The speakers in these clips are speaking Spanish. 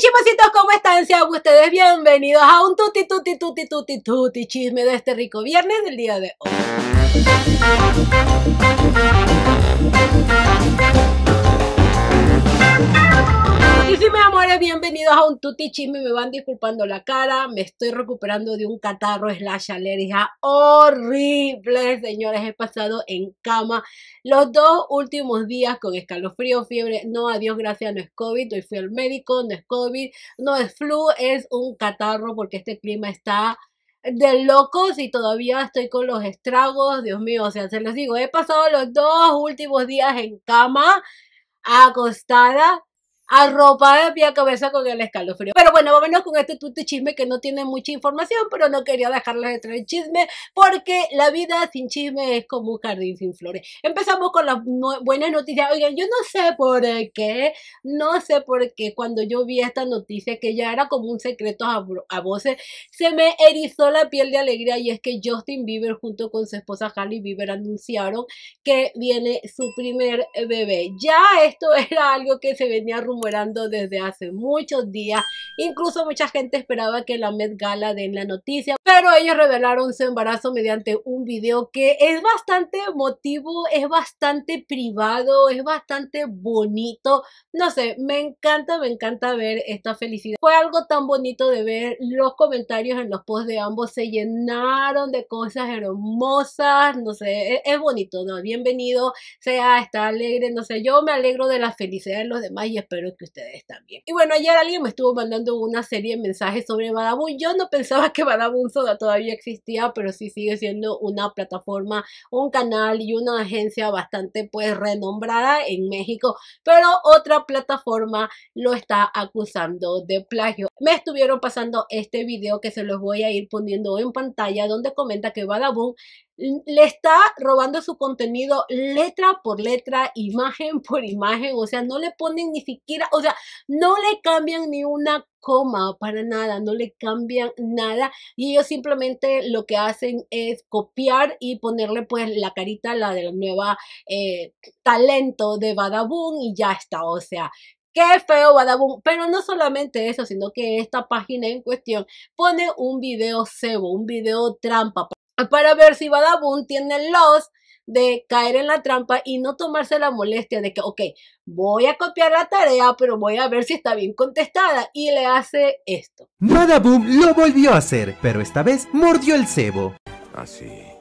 Chismositos, ¿cómo están? Sean ustedes bienvenidos a un tuti tuti tuti tuti tuti chisme de este rico viernes del día de hoy. Y sí, mis amores, bienvenidos a un tuti chisme. Me van disculpando la cara. Me estoy recuperando de un catarro la alergia horrible, señores. He pasado en cama los dos últimos días con escalofrío, fiebre. No, adiós, gracias, no es COVID. Hoy fui al médico, no es COVID, no es flu, es un catarro porque este clima está de locos y todavía estoy con los estragos, Dios mío, o sea, se los digo, he pasado los dos últimos días en cama, acostada, arropada de pie a cabeza con el escalofrío. Pero bueno, vámonos con este tute chisme que no tiene mucha información, pero no quería dejarles de traer chisme porque la vida sin chisme es como un jardín sin flores. Empezamos con las buenas noticias. Oigan, yo no sé por qué, no sé por qué cuando yo vi esta noticia que ya era como un secreto a, voces, se me erizó la piel de alegría y es que Justin Bieber junto con su esposa Hailey Bieber anunciaron que viene su primer bebé. Ya esto era algo que se venía rumbo desde hace muchos días. Incluso mucha gente esperaba que la med Gala den la noticia pero ellos revelaron su embarazo mediante un video que es bastante emotivo, es bastante privado, es bastante bonito. No sé, me encanta, me encanta ver esta felicidad. Fue algo tan bonito de ver los comentarios en los posts de ambos, se llenaron de cosas hermosas, no sé, e-, es, bonito, ¿no? Bienvenido, sea, está alegre, no sé, yo me alegro de la felicidad de los demás y espero que ustedes también. Y bueno, ayer alguien me estuvo mandando una serie de mensajes sobre Badabun, yo no pensaba que Badabun todavía existía, pero sí sigue siendo una plataforma, un canal y una agencia bastante pues renombrada en México, pero otra plataforma lo está acusando de plagio. Me estuvieron pasando este video que se los voy a ir poniendo en pantalla donde comenta que Badaboom le está robando su contenido letra por letra, imagen por imagen, o sea, no le ponen ni siquiera, o sea, no le cambian ni una coma para nada, no le cambian nada y ellos simplemente lo que hacen es copiar y ponerle pues la carita, la de la nueva eh, talento de Badaboom y ya está, o sea, Qué feo Badabun. Pero no solamente eso, sino que esta página en cuestión pone un video cebo, un video trampa para ver si Badabun tiene los de caer en la trampa y no tomarse la molestia de que, ok, voy a copiar la tarea, pero voy a ver si está bien contestada. Y le hace esto. Badaboom lo volvió a hacer, pero esta vez mordió el cebo. Así. Ah,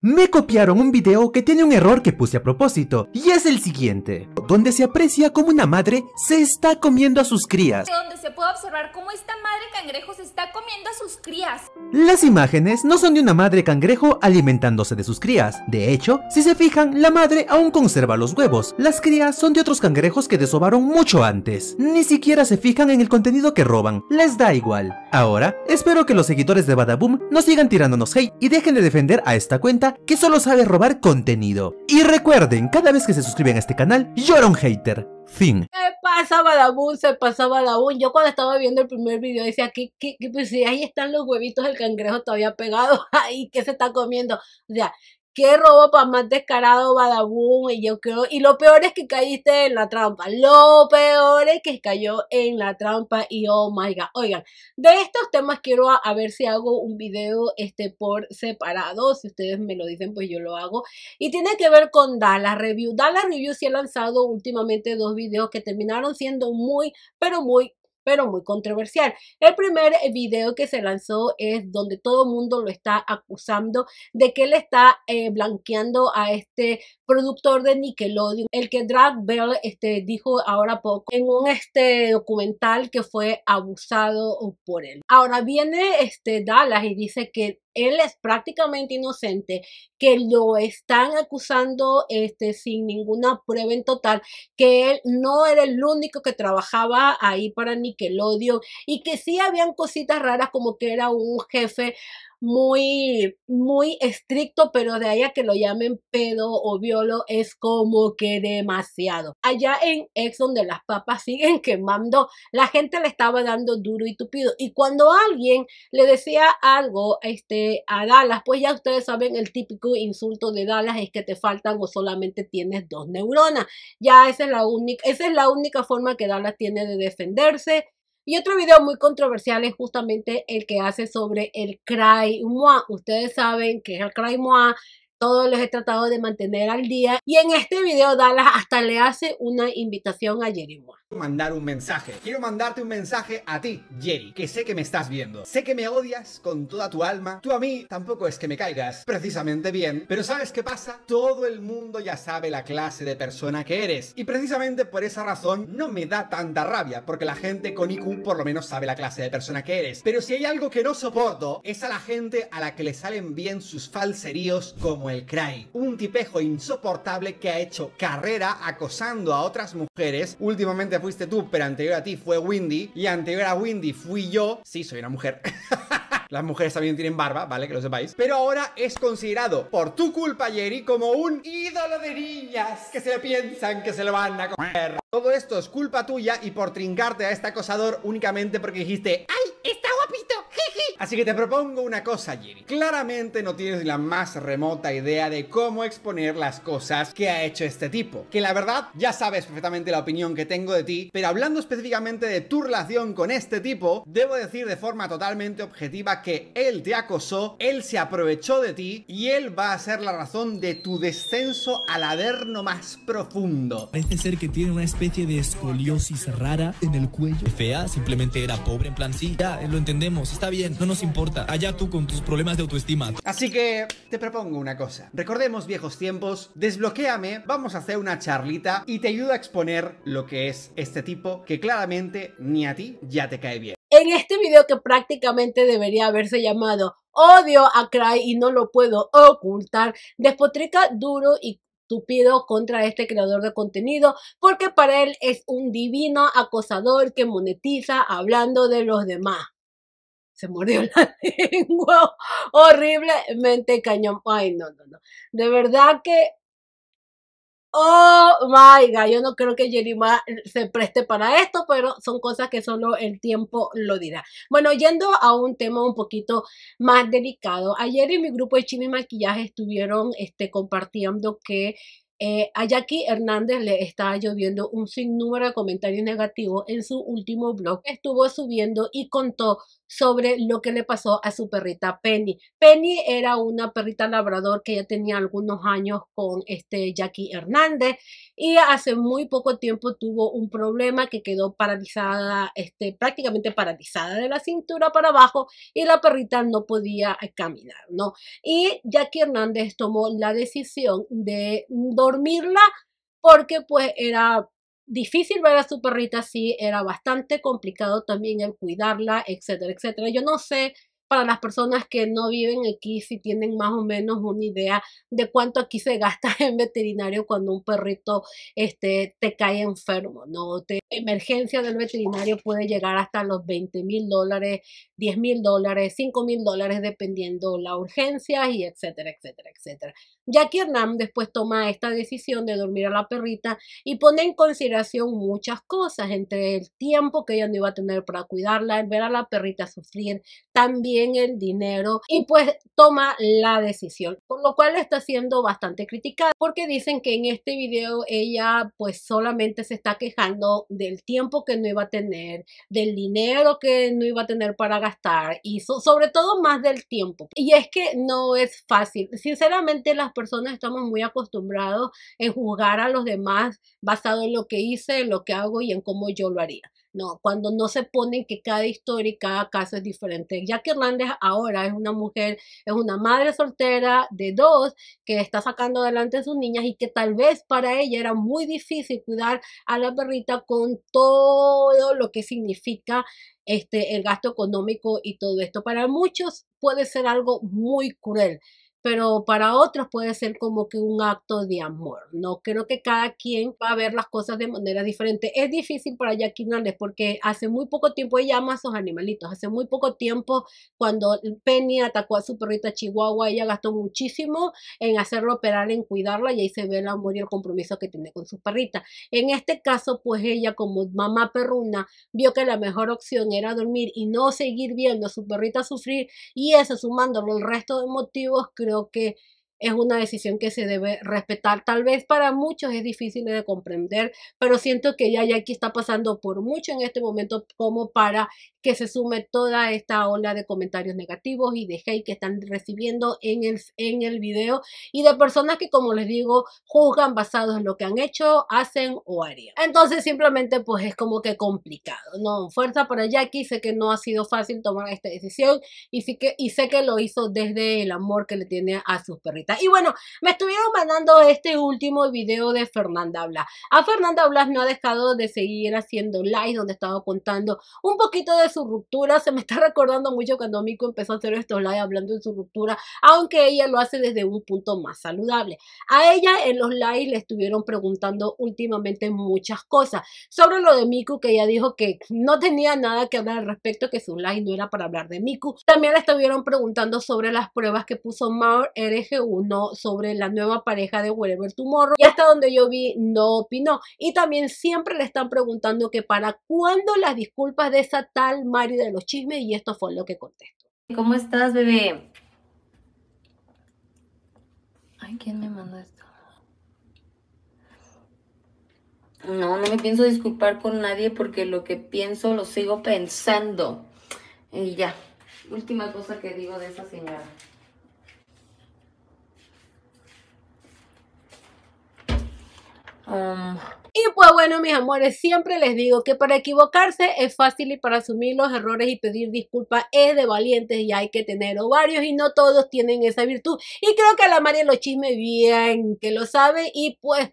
me copiaron un video que tiene un error que puse a propósito, y es el siguiente, donde se aprecia como una madre se está comiendo a sus crías. Donde se puede observar cómo esta madre cangrejo se está comiendo a sus crías. Las imágenes no son de una madre cangrejo alimentándose de sus crías. De hecho, si se fijan, la madre aún conserva los huevos. Las crías son de otros cangrejos que desovaron mucho antes. Ni siquiera se fijan en el contenido que roban, les da igual. Ahora, espero que los seguidores de Badaboom no sigan tirándonos hate y dejen de defender a esta cuenta que solo sabe robar contenido. Y recuerden, cada vez que se suscriben a este canal, llora un hater. Fin. Se pasaba la bun, se pasaba la bun. Yo cuando estaba viendo el primer video decía, que, pues si ahí están los huevitos del cangrejo todavía pegados, ahí, ¿qué se está comiendo? O sea, qué robo para más descarado Badabun y yo creo, y lo peor es que caíste en la trampa, lo peor es que cayó en la trampa y oh my god, oigan, de estos temas quiero a, ver si hago un video este por separado, si ustedes me lo dicen pues yo lo hago, y tiene que ver con Dala Review, Dala Review sí ha lanzado últimamente dos videos que terminaron siendo muy, pero muy pero muy controversial. El primer eh, video que se lanzó es donde todo el mundo lo está acusando de que él está eh, blanqueando a este productor de Nickelodeon, el que Drag Bell este, dijo ahora poco en un este, documental que fue abusado por él. Ahora viene este, Dallas y dice que él es prácticamente inocente, que lo están acusando este, sin ninguna prueba en total, que él no era el único que trabajaba ahí para Nickelodeon y que sí habían cositas raras como que era un jefe muy, muy estricto, pero de ahí a que lo llamen pedo o violo es como que demasiado. Allá en Exxon de las papas siguen quemando, la gente le estaba dando duro y tupido. Y cuando alguien le decía algo este, a Dallas, pues ya ustedes saben el típico insulto de Dallas es que te faltan o solamente tienes dos neuronas. Ya esa es la única, esa es la única forma que Dallas tiene de defenderse y otro video muy controversial es justamente el que hace sobre el cry Ustedes saben que es el cry moi, todos los he tratado de mantener al día y en este video Dallas hasta le hace una invitación a Jerry Moore. Mandar un mensaje. Quiero mandarte un mensaje a ti, Jerry, que sé que me estás viendo. Sé que me odias con toda tu alma. Tú a mí tampoco es que me caigas precisamente bien, pero ¿sabes qué pasa? Todo el mundo ya sabe la clase de persona que eres y precisamente por esa razón no me da tanta rabia, porque la gente con IQ por lo menos sabe la clase de persona que eres. Pero si hay algo que no soporto es a la gente a la que le salen bien sus falseríos como el Cry. Un tipejo insoportable que ha hecho carrera acosando a otras mujeres. Últimamente fuiste tú, pero anterior a ti fue Windy. Y anterior a Windy fui yo. Sí, soy una mujer. Las mujeres también tienen barba, ¿vale? Que lo sepáis. Pero ahora es considerado por tu culpa, Jerry, como un ídolo de niñas que se piensan que se lo van a comer. Todo esto es culpa tuya y por trincarte a este acosador únicamente porque dijiste ¡Ay, esta Así que te propongo una cosa, Jiri. Claramente no tienes la más remota idea de cómo exponer las cosas que ha hecho este tipo. Que la verdad, ya sabes perfectamente la opinión que tengo de ti, pero hablando específicamente de tu relación con este tipo, debo decir de forma totalmente objetiva que él te acosó, él se aprovechó de ti y él va a ser la razón de tu descenso al aderno más profundo. Parece ser que tiene una especie de escoliosis rara en el cuello. Fea, simplemente era pobre, en plan, sí, ya, eh, lo entendemos, está bien. No nos importa. Allá tú con tus problemas de autoestima. Así que te propongo una cosa. Recordemos viejos tiempos, desbloquéame, vamos a hacer una charlita y te ayudo a exponer lo que es este tipo que claramente ni a ti ya te cae bien. En este video que prácticamente debería haberse llamado Odio a Cry y no lo puedo ocultar, despotrica duro y tupido contra este creador de contenido porque para él es un divino acosador que monetiza hablando de los demás se mordió la lengua horriblemente cañón. Ay, no, no, no. De verdad que Oh my god, yo no creo que Jerima eh, se preste para esto, pero son cosas que solo el tiempo lo dirá. Bueno, yendo a un tema un poquito más delicado, ayer en mi grupo de Chimi Maquillaje estuvieron este, compartiendo que eh, a Jackie Hernández le estaba lloviendo un sinnúmero de comentarios negativos en su último blog. Estuvo subiendo y contó sobre lo que le pasó a su perrita Penny. Penny era una perrita labrador que ya tenía algunos años con este Jackie Hernández y hace muy poco tiempo tuvo un problema que quedó paralizada, este, prácticamente paralizada de la cintura para abajo y la perrita no podía eh, caminar, ¿no? Y Jackie Hernández tomó la decisión de dormirla porque pues era difícil ver a su perrita sí era bastante complicado también el cuidarla, etcétera, etcétera. Yo no sé para las personas que no viven aquí si tienen más o menos una idea de cuánto aquí se gasta en veterinario cuando un perrito este, te cae enfermo, ¿no? Te, emergencia del veterinario puede llegar hasta los 20 mil dólares, 10 mil dólares, 5 mil dólares dependiendo la urgencia y etcétera, etcétera, etcétera. Jackie Hernán después toma esta decisión de dormir a la perrita y pone en consideración muchas cosas, entre el tiempo que ella no iba a tener para cuidarla, el ver a la perrita sufrir, también el dinero y pues toma la decisión, por lo cual está siendo bastante criticada porque dicen que en este video ella pues solamente se está quejando del tiempo que no iba a tener, del dinero que no iba a tener para gastar y sobre todo más del tiempo. Y es que no es fácil. Sinceramente las personas estamos muy acostumbrados en juzgar a los demás basado en lo que hice, en lo que hago y en cómo yo lo haría. No, cuando no se ponen que cada historia y cada caso es diferente. que Hernández ahora es una mujer, es una madre soltera de dos que está sacando adelante a sus niñas y que tal vez para ella era muy difícil cuidar a la perrita con todo lo que significa este, el gasto económico y todo esto. Para muchos puede ser algo muy cruel pero para otros puede ser como que un acto de amor, ¿no? Creo que cada quien va a ver las cosas de manera diferente. Es difícil para Jackie Hernández porque hace muy poco tiempo ella ama a sus animalitos, hace muy poco tiempo cuando Penny atacó a su perrita Chihuahua, ella gastó muchísimo en hacerlo operar, en cuidarla y ahí se ve el amor y el compromiso que tiene con su perrita. En este caso, pues ella como mamá perruna vio que la mejor opción era dormir y no seguir viendo a su perrita sufrir y eso sumando el resto de motivos que creo que es una decisión que se debe respetar. Tal vez para muchos es difícil de comprender, pero siento que ya Jackie está pasando por mucho en este momento como para que se sume toda esta ola de comentarios negativos y de hate que están recibiendo en el, en el video y de personas que, como les digo, juzgan basados en lo que han hecho, hacen o harían. Entonces simplemente pues es como que complicado, ¿no? Fuerza para Jackie, sé que no ha sido fácil tomar esta decisión y, y sé que lo hizo desde el amor que le tiene a sus perritos y bueno, me estuvieron mandando este último video de Fernanda Blas. A Fernanda Blas no ha dejado de seguir haciendo live donde estaba contando un poquito de su ruptura. Se me está recordando mucho cuando Miku empezó a hacer estos live hablando de su ruptura, aunque ella lo hace desde un punto más saludable. A ella en los live le estuvieron preguntando últimamente muchas cosas sobre lo de Miku, que ella dijo que no tenía nada que hablar al respecto, que su live no era para hablar de Miku. También le estuvieron preguntando sobre las pruebas que puso Maur RG1 sobre la nueva pareja de Wherever Tomorrow y hasta donde yo vi no opinó. Y también siempre le están preguntando que para cuándo las disculpas de esa tal Mari de los chismes y esto fue lo que contestó. ¿Cómo estás, bebé? Ay, ¿quién me mandó esto? No, no me pienso disculpar con nadie porque lo que pienso lo sigo pensando. Y ya, última cosa que digo de esa señora. Um, y pues bueno, mis amores, siempre les digo que para equivocarse es fácil y para asumir los errores y pedir disculpas es de valientes y hay que tener ovarios y no todos tienen esa virtud. Y creo que a la María lo chisme bien, que lo sabe y pues...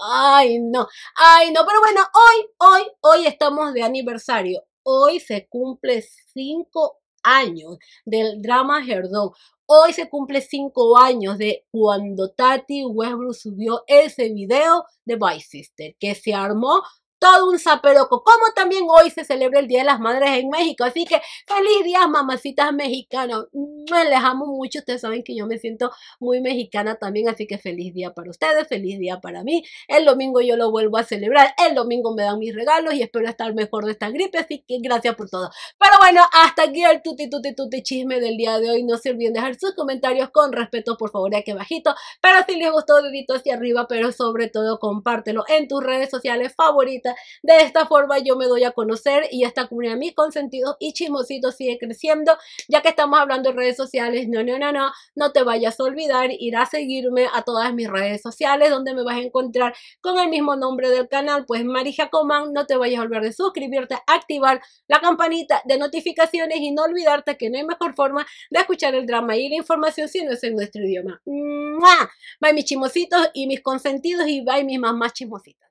Ay, no, ay, no, pero bueno, hoy, hoy, hoy estamos de aniversario. Hoy se cumple cinco años del drama Gerdón. Hoy se cumple cinco años de cuando Tati Westbrook subió ese video de Vice Sister, que se armó todo un zaperoco, como también hoy se celebra el Día de las Madres en México. Así que feliz día, mamacitas mexicanas. Les amo mucho, ustedes saben que yo me siento muy mexicana también, así que feliz día para ustedes, feliz día para mí. El domingo yo lo vuelvo a celebrar, el domingo me dan mis regalos y espero estar mejor de esta gripe, así que gracias por todo. Pero bueno, hasta aquí el tuti tuti tuti chisme del día de hoy. No se olviden dejar sus comentarios con respeto, por favor, aquí bajito, Pero si les gustó, dedito hacia arriba, pero sobre todo compártelo en tus redes sociales favoritas de esta forma yo me doy a conocer y esta comunidad mis consentidos y chismositos sigue creciendo. Ya que estamos hablando de redes sociales, no, no, no, no, no te vayas a olvidar ir a seguirme a todas mis redes sociales donde me vas a encontrar con el mismo nombre del canal, pues Marija Coman. No te vayas a olvidar de suscribirte, activar la campanita de notificaciones y no olvidarte que no hay mejor forma de escuchar el drama y la información si no es en nuestro idioma. ¡Mua! Bye mis chismositos y mis consentidos y bye mis mamás chismositas.